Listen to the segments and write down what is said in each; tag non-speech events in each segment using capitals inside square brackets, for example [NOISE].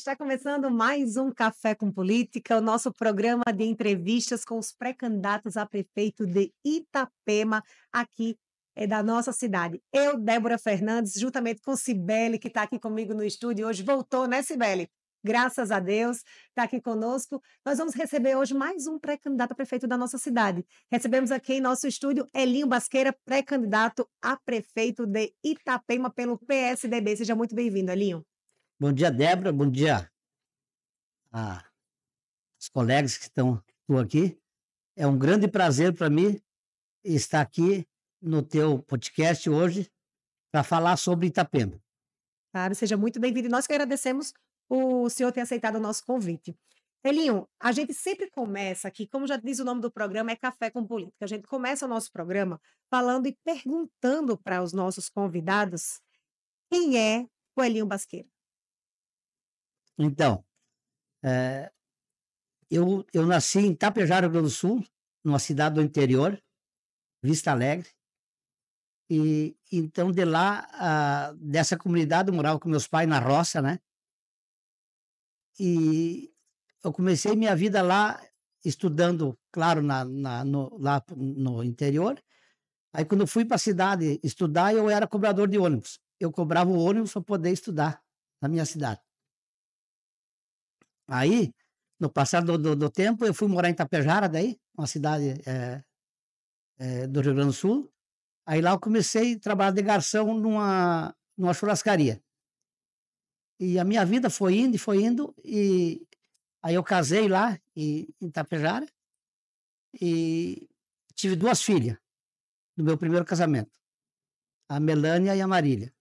está começando mais um Café com Política, o nosso programa de entrevistas com os pré-candidatos a prefeito de Itapema, aqui é da nossa cidade. Eu, Débora Fernandes, juntamente com Cibele, que está aqui comigo no estúdio hoje, voltou, né, Cibele? Graças a Deus, está aqui conosco. Nós vamos receber hoje mais um pré-candidato a prefeito da nossa cidade. Recebemos aqui em nosso estúdio Elinho Basqueira, pré-candidato a prefeito de Itapema pelo PSDB. Seja muito bem-vindo, Elinho. Bom dia, Débora. Bom dia aos os colegas que estão aqui. É um grande prazer para mim estar aqui no teu podcast hoje para falar sobre Itapema. Claro, seja muito bem-vindo. E nós que agradecemos o senhor ter aceitado o nosso convite. Elinho, a gente sempre começa aqui, como já diz o nome do programa, é Café com Política. A gente começa o nosso programa falando e perguntando para os nossos convidados quem é o Elinho Basqueira. Então, é, eu, eu nasci em Tapejara do Sul, numa cidade do interior, Vista Alegre. E então de lá, a, dessa comunidade, eu morava com meus pais na roça, né? E eu comecei minha vida lá, estudando, claro, na, na no, lá no interior. Aí quando eu fui para a cidade estudar, eu era cobrador de ônibus. Eu cobrava o ônibus para poder estudar na minha cidade. Aí, no passar do, do, do, tempo, eu fui morar em Tapejara, daí, uma cidade é, é, do Rio Grande do Sul. Aí lá eu comecei a trabalhar de garçom numa, numa churrascaria. E a minha vida foi indo e foi indo. E aí eu casei lá e, em Tapejara e tive duas filhas do meu primeiro casamento, a Melânia e a Marília.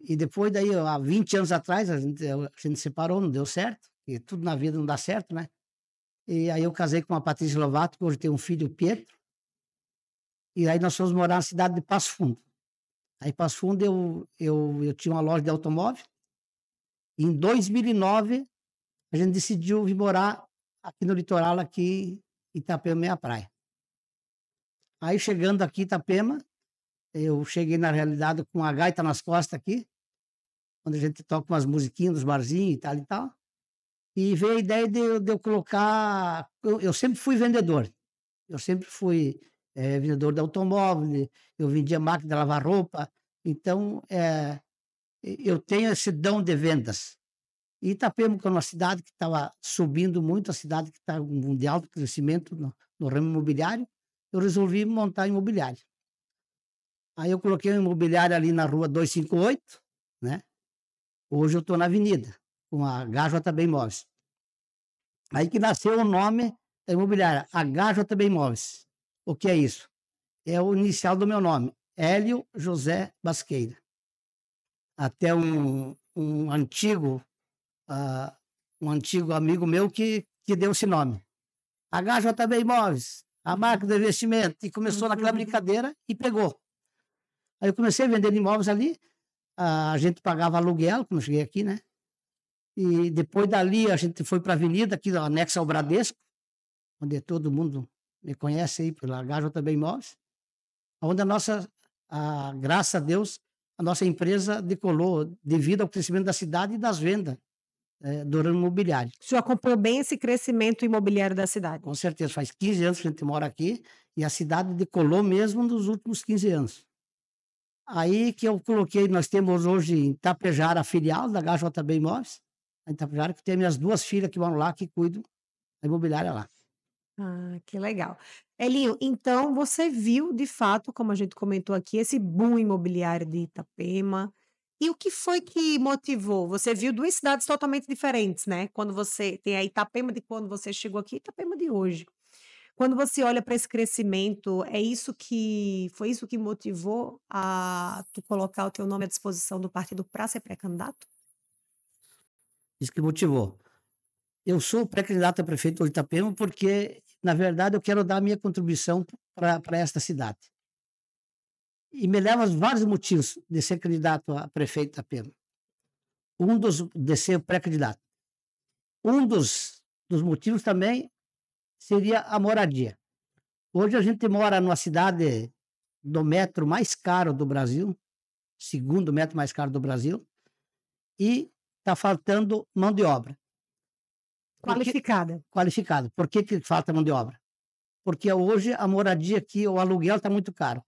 E depois daí, há 20 anos atrás, a gente, a gente separou, não deu certo. E tudo na vida não dá certo, né? E aí eu casei com a Patrícia Lovato, que hoje tem um filho, Pietro. E aí nós fomos morar na cidade de Passo Fundo. Aí Passo Fundo eu, eu, eu tinha uma loja de automóvel. E em 2009 a gente decidiu vir morar aqui no litoral, aqui em Itapema, meia praia. Aí chegando aqui em Itapema, eu cheguei na realidade com a gaita nas costas aqui, quando a gente toca umas musiquinhas dos barzinhos e tal e tal. E veio a ideia de, de eu colocar. Eu, eu, sempre fui vendedor. Eu sempre fui é, vendedor de automóvel, eu vendia máquina de lavar roupa. Então, é, eu tenho esse dom de vendas. E Itapema, que é uma cidade que estava subindo muito, a cidade que está um de alto crescimento no, no, ramo imobiliário, eu resolvi montar imobiliário. Aí eu coloquei um imobiliário ali na rua 258, né? Hoje eu estou na avenida com a HJB Imóveis. Aí que nasceu o nome da imobiliária, HJB Imóveis. O que é isso? É o inicial do meu nome, Hélio José Basqueira. Até um, um antigo uh, um antigo amigo meu que, que deu esse nome. HJB Imóveis, a marca do investimento. E começou naquela uhum. brincadeira e pegou. Aí eu comecei vendendo imóveis ali, a gente pagava aluguel, quando eu cheguei aqui, né? E depois dali a gente foi para a avenida, aqui anexa ao Bradesco, onde é todo mundo me conhece aí pela HJB móveis, onde a nossa, a, graças a Deus, a nossa empresa decolou devido ao crescimento da cidade e das vendas é, do ramo imobiliário. O senhor acompanhou bem esse crescimento imobiliário da cidade? Com certeza, faz 15 anos que a gente mora aqui e a cidade decolou mesmo nos últimos 15 anos. Aí que eu coloquei, nós temos hoje em Tapejara a filial da HJB móveis a então, Itapejara, que tem minhas duas filhas que vão lá, que cuidam da imobiliária lá. Ah, que legal. Elinho, então você viu de fato, como a gente comentou aqui, esse boom imobiliário de Itapema. E o que foi que motivou? Você viu duas cidades totalmente diferentes, né? Quando você tem a Itapema de quando você chegou aqui, Itapema de hoje. Quando você olha para esse crescimento, é isso que foi isso que motivou a tu colocar o teu nome à disposição do partido para ser pré-candidato? Isso que motivou. Eu sou pré-candidato a prefeito de Itapema porque, na verdade, eu quero dar a minha contribuição para esta cidade. E me leva a vários motivos de ser candidato a prefeito de Itapema. Um dos, de ser pré-candidato. Um dos, dos motivos também seria a moradia. Hoje a gente mora numa cidade do metro mais caro do Brasil, segundo metro mais caro do Brasil, e está faltando mão de obra. qualificada. Porque, qualificada. Por que, que falta mão de obra? Porque hoje a moradia aqui, o aluguel está muito caro.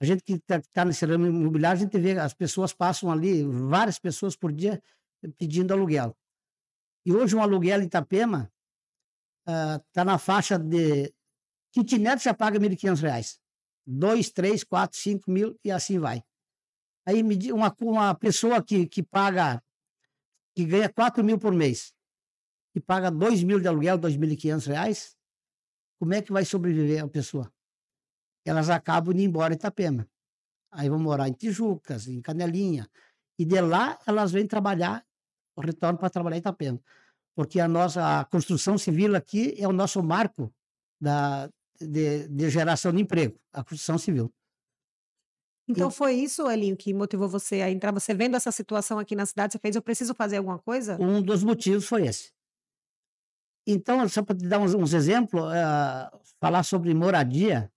A gente que está tá nesse ramo imobiliário, a gente vê as pessoas passam ali, várias pessoas por dia eh, pedindo aluguel. E hoje um aluguel em Itapema está ah, uh, na faixa de... Kitnet já paga R$ 1.500. 2, 3, 4, 5 mil e assim vai. Aí uma, uma pessoa que, que paga que ganha 4 mil por mês e paga 2 mil de aluguel, 2.500 reais, como é que vai sobreviver a pessoa? Elas acabam indo embora em Itapema. Aí vão morar em Tijucas, em Canelinha. E de lá elas vêm trabalhar, retornam para trabalhar em Itapema. Porque a nossa a construção civil aqui é o nosso marco da, de, de geração de emprego, a construção civil. Então e... foi isso, Elinho, que motivou você a entrar? Você vendo essa situação aqui na cidade, você fez, eu preciso fazer alguma coisa? Um dos motivos foi esse. Então, só para te dar uns, uns exemplos, uh, eh, falar sobre moradia,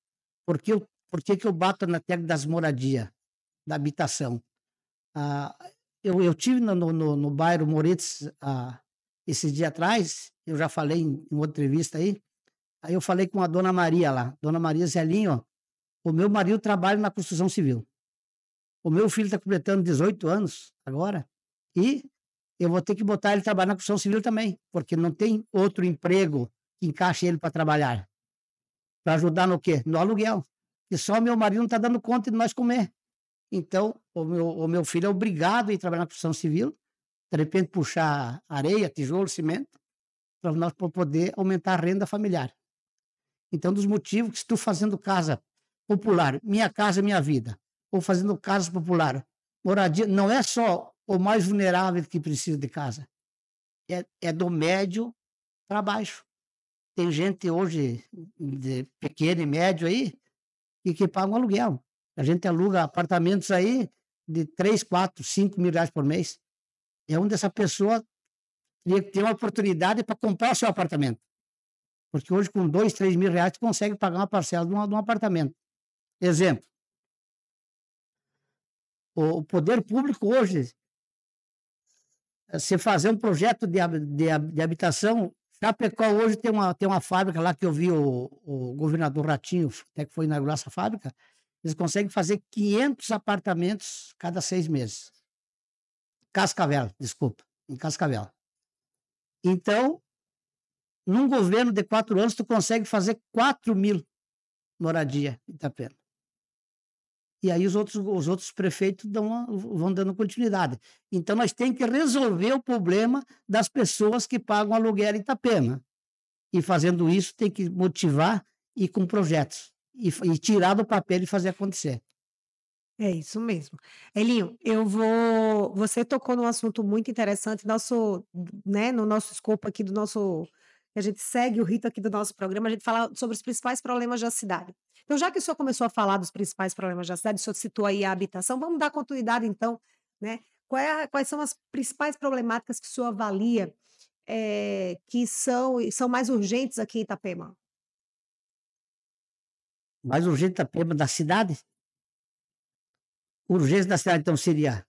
porque porque que eu bato na tecla das moradias, da habitação? Uh, eu, eu tive no, no, no bairro Moretes uh, ah, esses dias atrás, eu já falei em, em outra entrevista aí, aí eu falei com a dona Maria lá, dona Maria Zelinho, o meu marido trabalha na construção civil. O meu filho está completando 18 anos agora e eu vou ter que botar ele trabalhar na construção civil também, porque não tem outro emprego que encaixe ele para trabalhar. Para ajudar no quê? No aluguel. E só meu marido não está dando conta de nós comer. Então, o meu, o meu filho é obrigado a ir trabalhar na construção civil, de repente puxar areia, tijolo, cimento, para nós poder aumentar a renda familiar. Então, dos motivos que estou fazendo casa popular, Minha Casa Minha Vida, ou fazendo casa popular. Moradia não é só o mais vulnerável que precisa de casa, é, é do médio para baixo. Tem gente hoje de pequeno e médio aí e que paga um aluguel. A gente aluga apartamentos aí de 3, 4, 5 mil reais por mês. É onde essa pessoa teria que ter uma oportunidade para comprar o seu apartamento. Porque hoje, com 2, 3 mil reais, você consegue pagar uma parcela de um, de um apartamento. Exemplo, o poder público hoje, se fazer um projeto de, de, de habitação, Chapecó hoje tem uma, tem uma fábrica lá que eu vi o, o governador Ratinho, até que foi inaugurar essa fábrica, eles conseguem fazer 500 apartamentos cada seis meses. Cascavel, desculpa, em Cascavel. Então, num governo de quatro anos, tu consegue fazer 4 mil moradia em Itapena. E aí os outros, os outros prefeitos dão, vão dando continuidade. Então nós temos que resolver o problema das pessoas que pagam aluguel em Itapema. E fazendo isso, tem que motivar e com projetos. E, e tirar do papel e fazer acontecer. É isso mesmo. Elinho, eu vou. Você tocou num assunto muito interessante, nosso, né, no nosso escopo aqui do nosso a gente segue o rito aqui do nosso programa, a gente fala sobre os principais problemas da cidade. Então, já que o senhor começou a falar dos principais problemas da cidade, o senhor citou aí a habitação, vamos dar continuidade então, né? É quais são as principais problemáticas que o senhor avalia é, que são, são mais urgentes aqui em Itapema? Mais urgente Itapema da cidade? Urgência da cidade, então, seria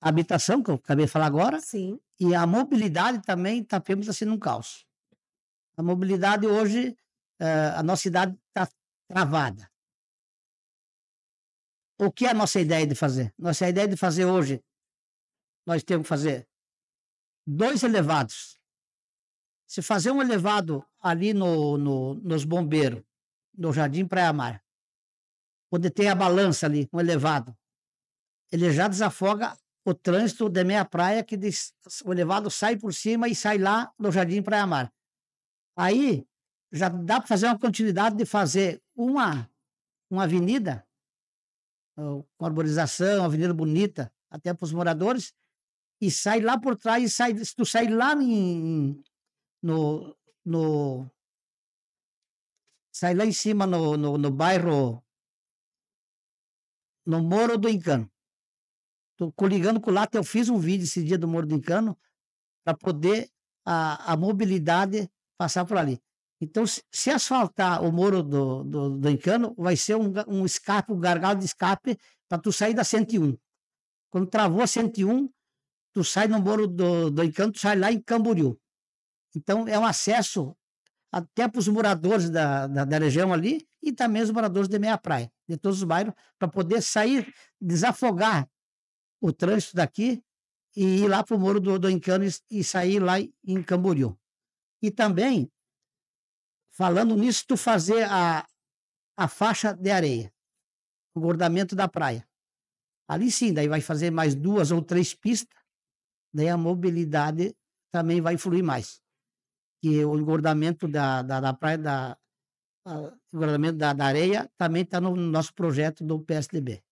habitação, que eu acabei de falar agora, Sim. e a mobilidade também, está sendo assim, um caos. A mobilidade hoje, eh, a nossa cidade está travada. O que é a nossa ideia de fazer? Nossa ideia de fazer hoje, nós temos que fazer dois elevados. Se fazer um elevado ali no, no nos bombeiros, no Jardim Praia Mar, onde tem a balança ali, um elevado, ele já desafoga o trânsito da minha praia, que diz, o elevado sai por cima e sai lá no Jardim Praia Mar. Aí já dá para fazer uma continuidade de fazer uma, uma avenida, com arborização, uma avenida bonita, até para os moradores, e sai lá por trás, e sai, se tu sai lá em, no, no. Sai lá em cima no, no, no bairro. No Morro do Encanto. Estou coligando com o Lato, eu fiz um vídeo esse dia do do Encano para poder a, a mobilidade passar por ali. Então, se, se asfaltar o Moro do, do, do, Encano, vai ser um, um escape, um gargalo de escape para tu sair da 101. Quando travou a 101, tu sai no Moro do, do Encano, tu sai lá em Camboriú. Então, é um acesso até para os moradores da, da, da, região ali e também os moradores de meia praia, de todos os bairros, para poder sair, desafogar o trânsito daqui e ir lá para o Morro do, do Encano e, e sair lá em Camboriú. E também, falando nisso, tu fazer a, a faixa de areia, o engordamento da praia. Ali sim, daí vai fazer mais duas ou três pistas, daí a mobilidade também vai fluir mais. e o engordamento da, da, da praia, da, a, engordamento da, da areia, também está no nosso projeto do PSDB.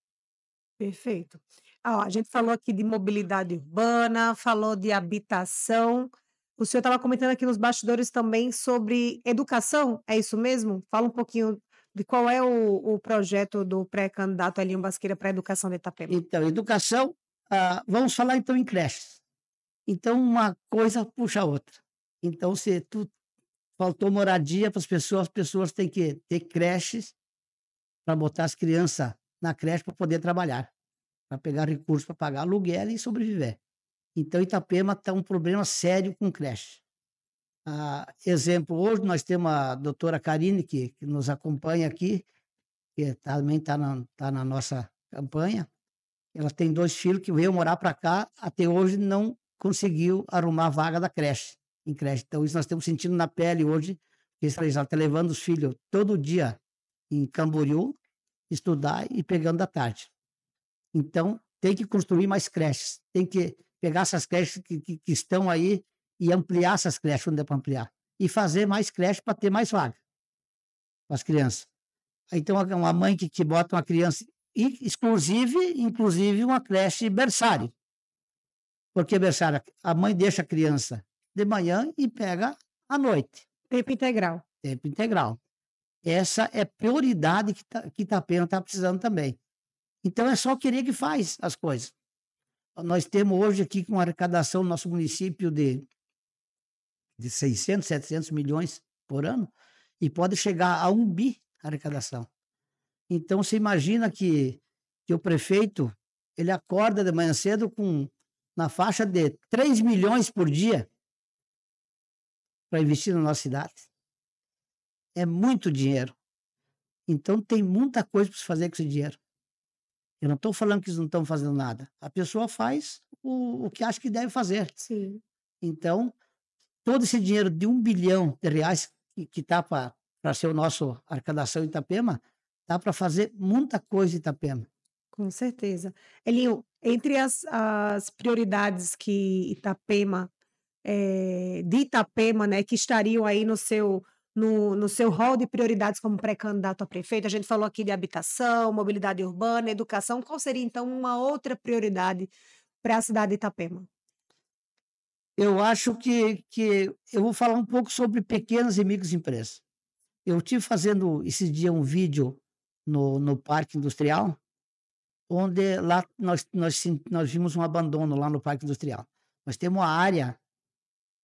Perfeito. Ó, a gente falou aqui de mobilidade urbana, falou de habitação. O senhor estava comentando aqui nos bastidores também sobre educação, é isso mesmo? Fala um pouquinho de qual é o, o projeto do pré-candidato Elinho Basqueira para a educação de Itapema. Então, educação, ah, vamos falar então em creches. Então, uma coisa puxa a outra. Então, se tu faltou moradia para as pessoas, as pessoas têm que ter creches para botar as crianças na creche para poder trabalhar para pegar recursos para pagar aluguel e sobreviver. Então, Itapema está um problema sério com creche. Ah, exemplo, hoje nós temos a doutora Karine, que, que nos acompanha aqui, que também está na, tá na nossa campanha. Ela tem dois filhos que veio morar para cá, até hoje não conseguiu arrumar a vaga da creche, em creche. Então, isso nós estamos sentindo na pele hoje, que ela está levando os filhos todo dia em Camboriú, estudar e pegando da tarde. Então, tem que construir mais creches, tem que pegar essas creches que, que, que estão aí e ampliar essas creches onde é para ampliar. E fazer mais creches para ter mais vaga para as crianças. Então, uma mãe que, que bota uma criança, exclusive, inclusive uma creche berçário. Porque berçário, a mãe deixa a criança de manhã e pega à noite. Tempo integral. Tempo integral. Essa é prioridade que, tá, que Itapema está precisando também. Então é só querer que faz as coisas. Nós temos hoje aqui com arrecadação no nosso município de, de 600, 700 milhões por ano e pode chegar a um bi arrecadação. Então você imagina que, que o prefeito ele acorda de manhã cedo com na faixa de 3 milhões por dia para investir na nossa cidade. É muito dinheiro. Então tem muita coisa para se fazer com esse dinheiro. Eu não estou falando que eles não estão fazendo nada. A pessoa faz o, o que acha que deve fazer. Sim. Então, todo esse dinheiro de um bilhão de reais que está para ser o nosso arcadação em Itapema, dá tá para fazer muita coisa em Itapema. Com certeza. Elinho, entre as, as prioridades que Itapema, é, de Itapema, né, que estariam aí no seu no, no seu rol de prioridades como pré-candidato a prefeito? A gente falou aqui de habitação, mobilidade urbana, educação. Qual seria, então, uma outra prioridade para a cidade de Itapema? Eu acho que, que eu vou falar um pouco sobre pequenas e microempresas. Eu tive fazendo esse dia um vídeo no, no Parque Industrial, onde lá nós, nós, nós vimos um abandono lá no Parque Industrial. Nós temos uma área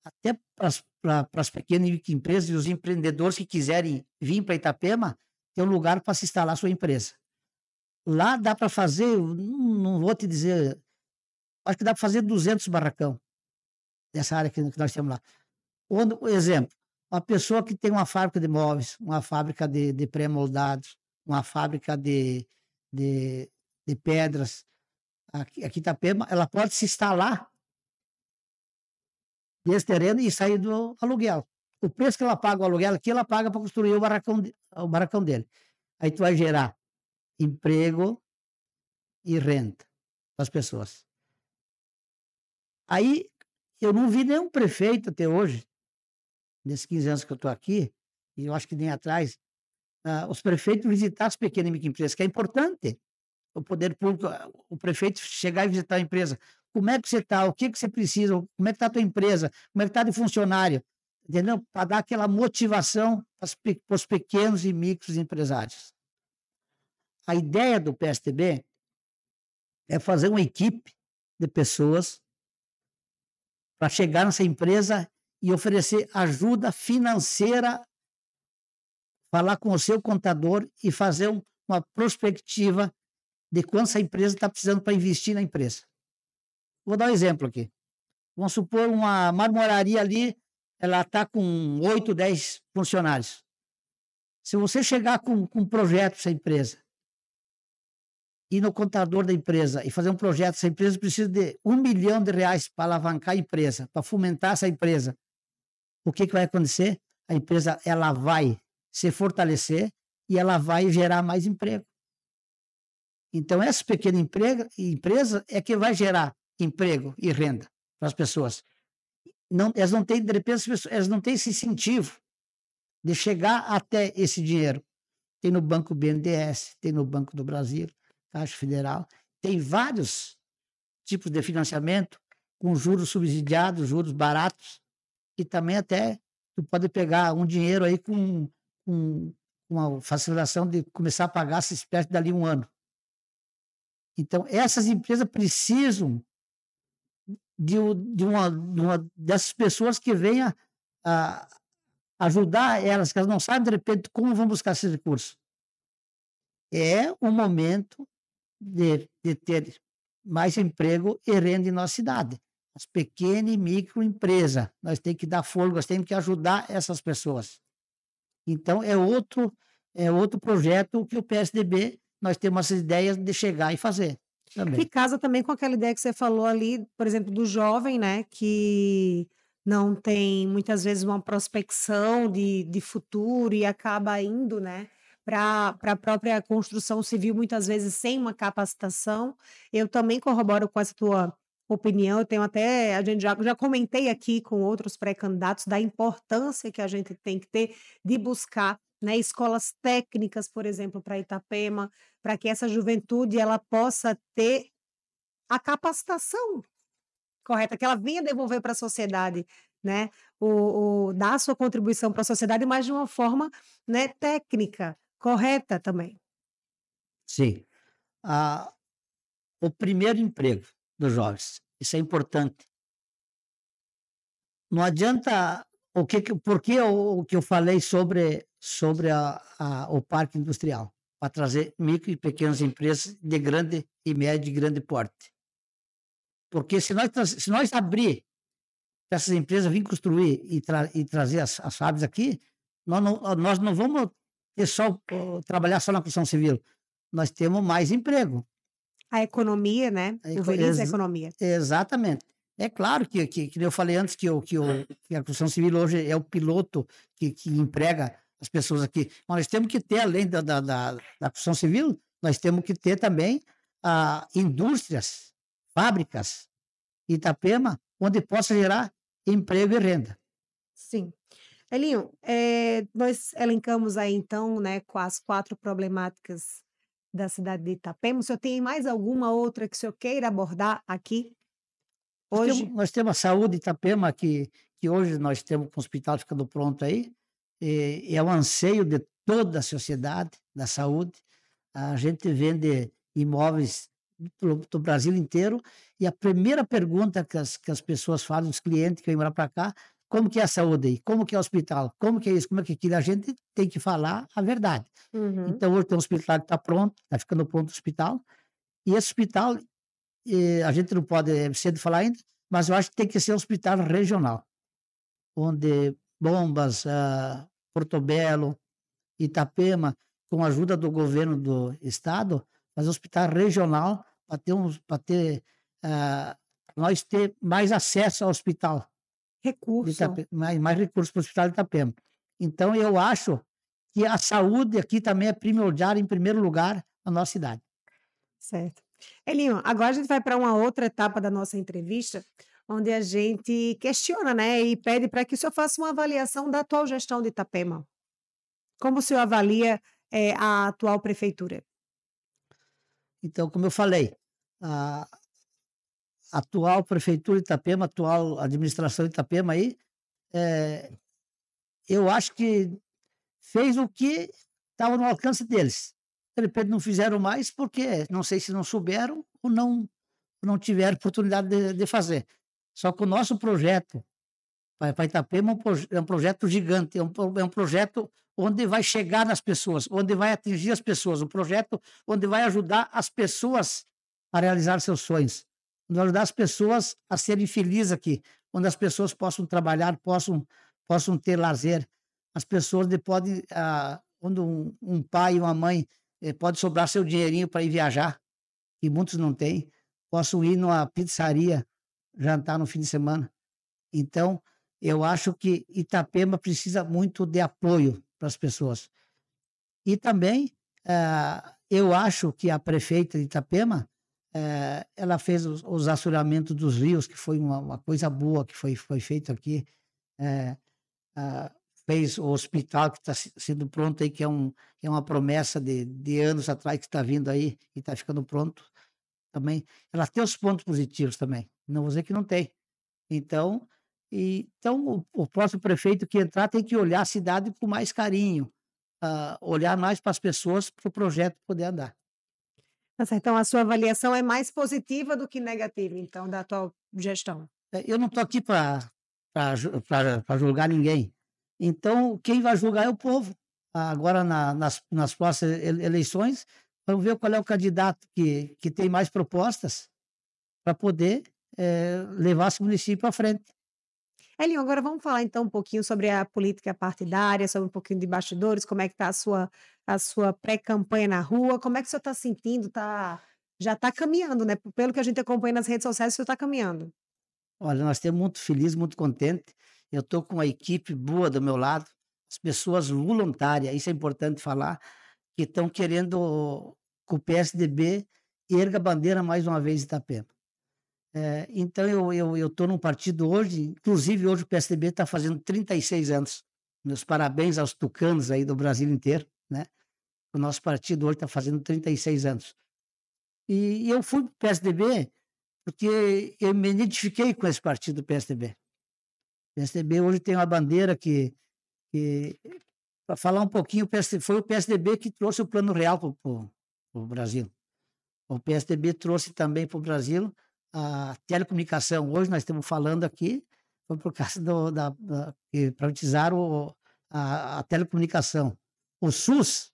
até para as pequenas empresas e os empreendedores que quiserem vir para Itapema, tem um lugar para se instalar a sua empresa. Lá dá para fazer, não vou te dizer, acho que dá para fazer 200 barracão dessa área que, nós temos lá. Onde, exemplo, uma pessoa que tem uma fábrica de móveis, uma fábrica de, de pré-moldados, uma fábrica de, de, de pedras, aqui, aqui Itapema, ela pode se instalar desse terreno e sair do aluguel. O preço que ela paga o aluguel aqui, ela paga para construir o barracão, o barracão dele. Aí tu vai gerar emprego e renda para as pessoas. Aí eu não vi nenhum prefeito até hoje, nesses 15 anos que eu estou aqui, e eu acho que nem atrás, uh, os prefeitos visitar as pequenas e microempresas, que é importante. O poder público, o prefeito chegar e visitar a empresa como é que você está, o que, que você precisa, como é que está a tua empresa, como é que está de funcionário, entendeu? Para dar aquela motivação para os pequenos e micros empresários. A ideia do PSTB é fazer uma equipe de pessoas para chegar nessa empresa e oferecer ajuda financeira, falar com o seu contador e fazer uma prospectiva de quanto essa empresa está precisando para investir na empresa. Vou dar um exemplo aqui. Vamos supor uma marmoraria ali, ela está com 8, 10 funcionários. Se você chegar com, com um projeto para essa empresa, ir no contador da empresa e fazer um projeto, essa empresa precisa de um milhão de reais para alavancar a empresa, para fomentar essa empresa. O que, que vai acontecer? A empresa ela vai se fortalecer e ela vai gerar mais emprego. Então, essa pequena empresa é que vai gerar emprego e renda para as pessoas. Não, elas não têm, de repente, elas não têm esse incentivo de chegar até esse dinheiro. Tem no Banco BNDES, tem no Banco do Brasil, Caixa Federal, tem vários tipos de financiamento com juros subsidiados, juros baratos, e também até tu pode pegar um dinheiro aí com, com uma facilitação de começar a pagar essa espécie dali um ano. Então, essas empresas precisam de, de, uma, de uma dessas pessoas que venha a ajudar elas, que elas não sabem de repente como vão buscar esses recursos. É o momento de, de ter mais emprego e renda em nossa cidade. As pequenas e microempresas, nós temos que dar fôlego, nós temos que ajudar essas pessoas. Então, é outro, é outro projeto que o PSDB, nós temos essas ideias de chegar e fazer. Também. Que casa também com aquela ideia que você falou ali, por exemplo, do jovem, né? Que não tem muitas vezes uma prospecção de, de futuro e acaba indo, né? para a própria construção civil, muitas vezes sem uma capacitação. Eu também corroboro com essa tua opinião. Eu tenho até, a gente já, já comentei aqui com outros pré-candidatos da importância que a gente tem que ter de buscar né, escolas técnicas, por exemplo, para Itapema, para que essa juventude ela possa ter a capacitação correta, que ela venha devolver para a sociedade, né? O, o, dar a sua contribuição para a sociedade, mas de uma forma né, técnica, correta também. Sim. Ah, o primeiro emprego dos jovens, isso é importante. Não adianta o que, por que o que eu falei sobre, sobre a, a, o parque industrial para trazer micro e pequenas empresas de grande e médio e grande porte. Porque se nós, se nós abrir essas empresas vêm construir e, tra e trazer as, as fábricas aqui, nós não, nós não vamos ter só, uh, trabalhar só na construção civil. Nós temos mais emprego. A economia, né? o a economia. Exatamente. É claro que, que, que eu falei antes que, o que, o que a construção civil hoje é o piloto que, que emprega as pessoas aqui. Mas nós temos que ter, além da, da, da, da construção civil, nós temos que ter também ah, indústrias, fábricas, Itapema, onde possa gerar emprego e renda. Sim. Elinho, é, nós elencamos aí então né, com as quatro problemáticas da cidade de Itapema. O senhor tem mais alguma outra que o senhor queira abordar aqui hoje? Nós temos, nós temos a saúde Itapema, que, que hoje nós temos com o hospital ficando pronto aí, eh, é o anseio de toda a sociedade da saúde. A gente vende imóveis do Brasil inteiro e a primeira pergunta que as, que as pessoas fazem, os clientes que vêm para cá, como que é a saúde aí? Como que é o hospital? Como que é isso? Como é que aquilo? A gente tem que falar a verdade. Uhum. Então, hoje tem um hospital que está pronto, está ficando pronto o hospital, e esse hospital, eh, a gente não pode é cedo falar ainda, mas eu acho que tem que ser um hospital regional, onde Bombas, uh, ah, Portobelo, Itapema, com a ajuda do governo do estado, fazer hospital regional para ter, um, ter uh, nós ter mais acesso ao hospital. Recursos. Mais, mais recursos para o hospital de Itapema. Então, eu acho que a saúde aqui também é primordial, em primeiro lugar, na nossa cidade. Certo. Elinho, agora a gente vai para uma outra etapa da nossa entrevista, onde a gente questiona né, e pede para que o senhor faça uma avaliação da atual gestão de Itapema. Como o senhor avalia é, a atual prefeitura? Então, como eu falei, a atual prefeitura de Itapema, atual administração de Itapema aí, é, eu acho que fez o que estava no alcance deles. De repente não fizeram mais porque não sei se não souberam ou não não tiveram oportunidade de, de fazer. Só que o nosso projeto para Itapema é um, proje é um projeto gigante, é um, é um projeto onde vai chegar nas pessoas, onde vai atingir as pessoas, um projeto onde vai ajudar as pessoas a realizar seus sonhos, onde vai ajudar as pessoas a serem felizes aqui, onde as pessoas possam trabalhar, possam, possam ter lazer, as pessoas podem, ah, onde um, um pai e uma mãe eh, pode sobrar seu dinheirinho para ir viajar, que muitos não têm, possam ir numa pizzaria, jantar no fim de semana. Então, eu acho que Itapema precisa muito de apoio para as pessoas. E também, uh, eu acho que a prefeita de Itapema, uh, ela fez os, os assuramentos dos rios, que foi uma, uma coisa boa que foi, foi feito aqui. Uh, fez o hospital que está sendo pronto aí, que é, um, é uma promessa de, de anos atrás que está vindo aí e está ficando pronto também. Ela tem os pontos positivos também. Não vou dizer que não tem. Então, e, então o, o próximo prefeito que entrar tem que olhar a cidade com mais carinho, uh, olhar mais para as pessoas para o projeto poder andar. Tá então, a sua avaliação é mais positiva do que negativa, então, da atual gestão. É, eu não estou aqui para julgar ninguém. Então, quem vai julgar é o povo. Agora, na, nas, nas próximas eleições, vamos ver qual é o candidato que, que tem mais propostas para poder é, eh, levasse o município à frente. Elinho, agora vamos falar então um pouquinho sobre a política partidária, sobre um pouquinho de bastidores, como é que está a sua, a sua pré-campanha na rua, como é que o senhor está sentindo, tá, já está caminhando, né? Pelo que a gente acompanha nas redes sociais, o senhor está caminhando. Olha, nós estamos muito felizes, muito contentes. Eu estou com uma equipe boa do meu lado, as pessoas voluntárias, isso é importante falar, que estão querendo que o PSDB erga a bandeira mais uma vez de Itapema. É, então, eu estou eu, eu tô num partido hoje, inclusive hoje o PSDB está fazendo 36 anos. Meus parabéns aos tucanos aí do Brasil inteiro, né? O nosso partido hoje está fazendo 36 anos. E, e eu fui para o PSDB porque eu me identifiquei com esse partido do PSDB. O PSDB hoje tem uma bandeira que, que para falar um pouquinho, foi o PSDB que trouxe o Plano Real para o Brasil. O PSDB trouxe também para o Brasil a telecomunicação, hoje nós estamos falando aqui, foi por causa do, da, da que privatizaram a, a, telecomunicação. O SUS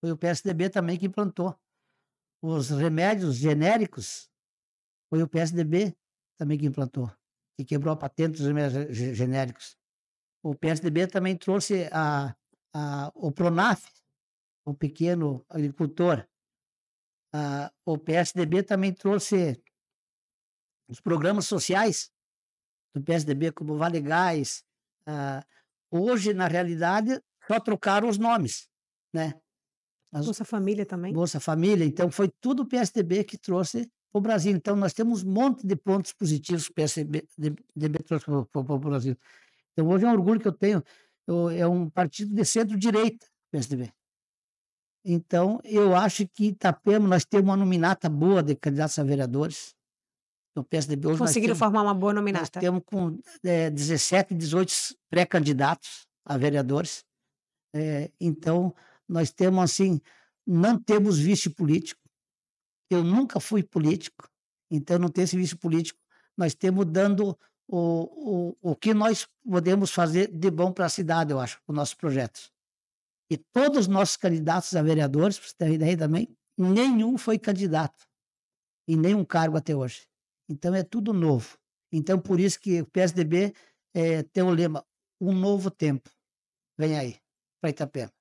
foi o PSDB também que implantou. Os remédios genéricos foi o PSDB também que implantou, que quebrou a patente dos remédios genéricos. O PSDB também trouxe a, a, o PRONAF, o pequeno agricultor. o PSDB também trouxe os programas sociais do PSDB, como Vale Gás, ah, hoje, na realidade, só trocaram os nomes, né? As, Bolsa Família também. Bolsa Família, então foi tudo o PSDB que trouxe para o Brasil. Então nós temos um monte de pontos positivos que o PSDB trouxe para o Brasil. Então hoje é um orgulho que eu tenho, eu, é um partido de centro-direita, PSDB. Então eu acho que Itapema, nós temos uma nominata boa de candidatos a vereadores, do PSDB hoje. Conseguiram temos, formar uma boa nominata. Nós temos com é, 17, 18 pré-candidatos a vereadores. É, então, nós temos assim, não temos vício político. Eu nunca fui político, então não tem esse vício político. Nós temos dando o, o, o que nós podemos fazer de bom para a cidade, eu acho, com nossos projetos. E todos os nossos candidatos a vereadores, para você ter ideia também, nenhum foi candidato em nenhum cargo até hoje. Então é tudo novo. Então por isso que o PSDB é, eh, tem o lema Um Novo Tempo. Vem aí, para Itapema.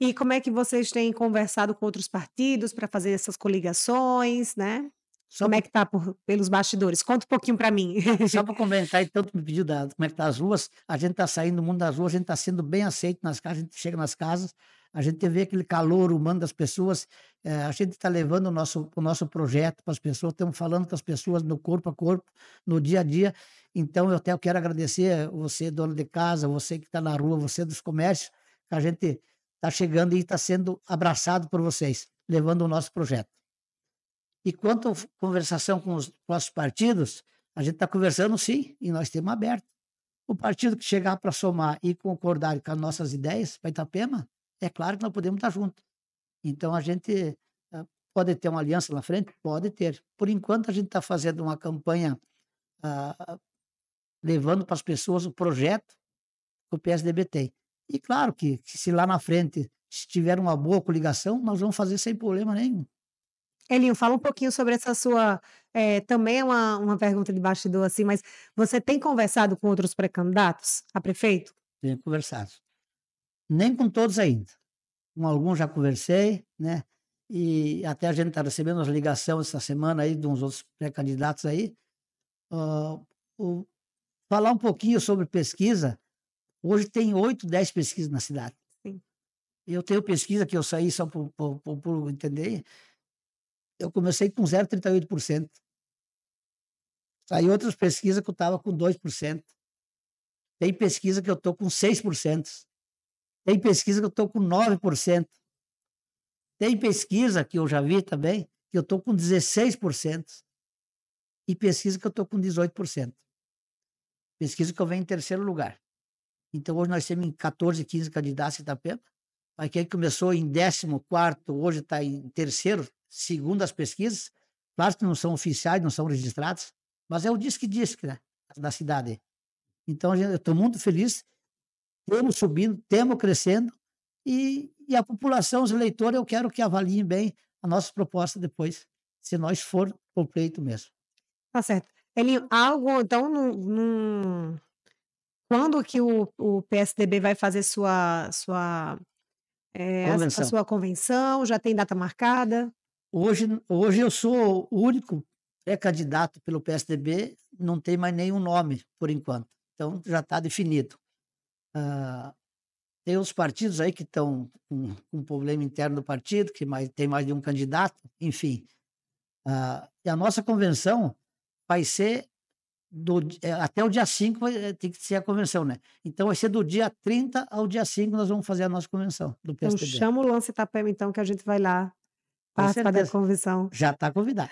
E como é que vocês têm conversado com outros partidos para fazer essas coligações, né? Só como é pra... é que está pelos bastidores? Conta um pouquinho para mim. Só [LAUGHS] para comentar, então, tu me pediu da, como é que está as ruas. A gente está saindo do mundo das ruas, a gente está sendo bem aceito nas casas, a gente chega nas casas, a gente vê aquele calor humano das pessoas, é, a gente está levando o nosso, o nosso projeto para as pessoas, estamos falando com as pessoas no corpo a corpo, no dia a dia. Então, eu até quero agradecer você, dono de casa, você que está na rua, você dos comércios, que a gente está chegando e está sendo abraçado por vocês, levando o nosso projeto. E quanto à conversação com os nossos partidos, a gente está conversando sim, e nós temos aberto. O partido que chegar para somar e concordar com as nossas ideias para Itapema, é claro que nós podemos estar juntos. Então a gente ah, pode ter uma aliança na frente? Pode ter. Por enquanto a gente está fazendo uma campanha ah, levando para as pessoas o projeto que o PSDB tem. E claro que, que se lá na frente se tiver uma boa coligação, nós vamos fazer sem problema nenhum. Elinho, fala um pouquinho sobre essa sua. É, também é uma, uma pergunta de bastidor, assim, mas você tem conversado com outros pré-candidatos a prefeito? Tenho conversado nem com todos ainda. Com alguns já conversei, né? E até a gente está recebendo as ligações essa semana aí de uns outros pré-candidatos aí. Uh, o, falar um pouquinho sobre pesquisa. Hoje tem oito, dez pesquisas na cidade. Sim. Eu tenho pesquisa que eu saí só por, por, por, entender. Eu comecei com 0,38%. Sai outras pesquisas que eu estava com 2%. Tem pesquisa que eu estou com 6%. Tem pesquisa que eu estou com 9%. Tem pesquisa que eu já vi também, que eu estou com 16%. E pesquisa que eu estou com 18%. Pesquisa que eu venho em terceiro lugar. Então, hoje nós temos 14, 15 candidatos em Itapema. Aquele que tá começou em 14, hoje está em terceiro, segundo as pesquisas. Claro que não são oficiais, não são registrados, mas é o disque que né, da cidade. Então, eu estou muito feliz temos subindo, temos crescendo, e, e a população, os eleitores, eu quero que avaliem bem a nossa proposta depois, se nós for completo mesmo. Tá certo. Ele, algo, então, no quando que o, o PSDB vai fazer sua, sua, é, a, a sua convenção? Já tem data marcada? Hoje, hoje eu sou o único candidato pelo PSDB, não tem mais nenhum nome por enquanto. Então já está definido. Uh, tem os partidos aí que estão com um, problema interno do partido, que mais, tem mais de um candidato, enfim. Uh, e a nossa convenção vai ser do, eh, até o dia 5 eh, tem que ser a convenção, né? Então vai ser do dia 30 ao dia 5 nós vamos fazer a nossa convenção do PSDB. Então chama o Lance Itapema então que a gente vai lá participar da convenção. Já está convidado.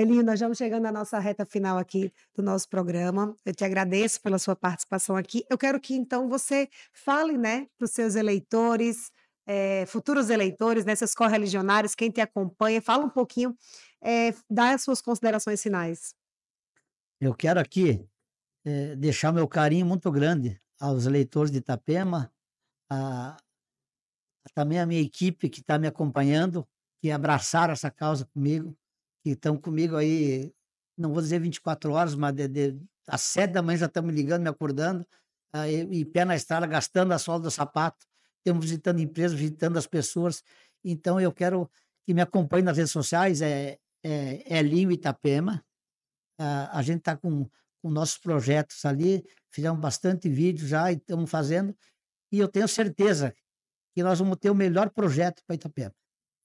Eli, é nós estamos chegando à nossa reta final aqui do nosso programa. Eu te agradeço pela sua participação aqui. Eu quero que então você fale, né, para os seus eleitores, é, futuros eleitores, né, seus correligionários, quem te acompanha, fala um pouquinho, é, dá as suas considerações finais. Eu quero aqui é, deixar meu carinho muito grande aos eleitores de Itapema, a, também a minha equipe que está me acompanhando, que abraçaram essa causa comigo que estão comigo aí, não vou dizer 24 horas, mas de, de, às 7 da manhã já estão me ligando, me acordando, uh, e, pé na estrada, gastando a sola do sapato, estamos visitando empresas, visitando as pessoas. Então eu quero que me acompanhe nas redes sociais, é, é Elinho é Itapema. Uh, a gente está com, com nossos projetos ali, fizemos bastante vídeo já e estamos fazendo. E eu tenho certeza que nós vamos ter o melhor projeto para Itapema.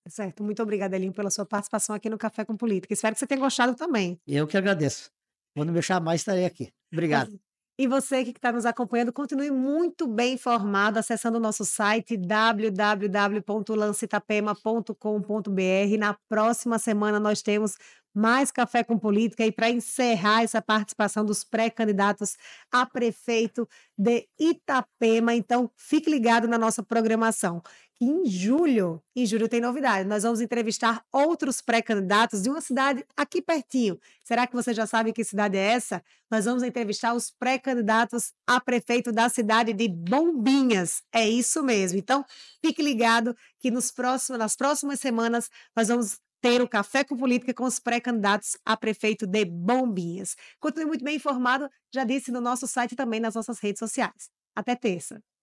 Certo. Muito obrigada, Elinho, pela sua participação aqui no Café com Política. Espero que você tenha gostado também. Eu que agradeço. Quando me chamar, estarei aqui. Obrigado. E você que está nos acompanhando, continue muito bem informado acessando o nosso site www.lancetapema.com.br. Na próxima semana nós temos mais Café com Política e para encerrar essa participação dos pré-candidatos a prefeito de Itapema. Então, fique ligado na nossa programação. em julho, em julho tem novidade. Nós vamos entrevistar outros pré-candidatos de uma cidade aqui pertinho. Será que você já sabe que cidade é essa? Nós vamos entrevistar os pré-candidatos a prefeito da cidade de Bombinhas. É isso mesmo. Então, fique ligado que nos próximos, nas próximas semanas nós vamos ter o Café com Política com os pré-candidatos a prefeito de Bombinhas. Continue muito bem informado, já disse no nosso site e também nas nossas redes sociais. Até terça.